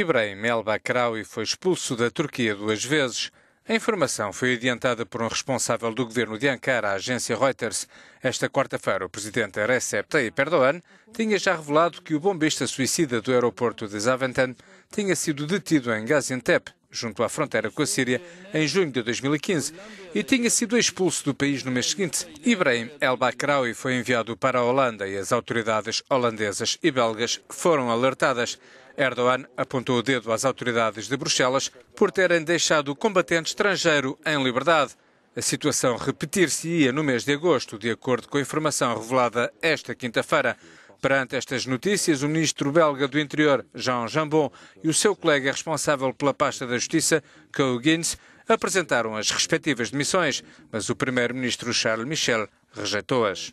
Ibrahim El Bakraoui foi expulso da Turquia duas vezes. A informação foi adiantada por um responsável do governo de Ankara à agência Reuters. Esta quarta-feira, o presidente Recep Tayyip Erdogan tinha já revelado que o bombista suicida do aeroporto de Zaventem tinha sido detido em Gaziantep junto à fronteira com a Síria, em junho de 2015, e tinha sido expulso do país no mês seguinte. Ibrahim El-Bakraoui foi enviado para a Holanda e as autoridades holandesas e belgas foram alertadas. Erdogan apontou o dedo às autoridades de Bruxelas por terem deixado o combatente estrangeiro em liberdade. A situação repetir-se-ia no mês de agosto, de acordo com a informação revelada esta quinta-feira. Perante estas notícias, o ministro belga do Interior, Jean Jambon, e o seu colega responsável pela pasta da Justiça, Co Guins, apresentaram as respectivas demissões, mas o primeiro-ministro Charles Michel rejeitou-as.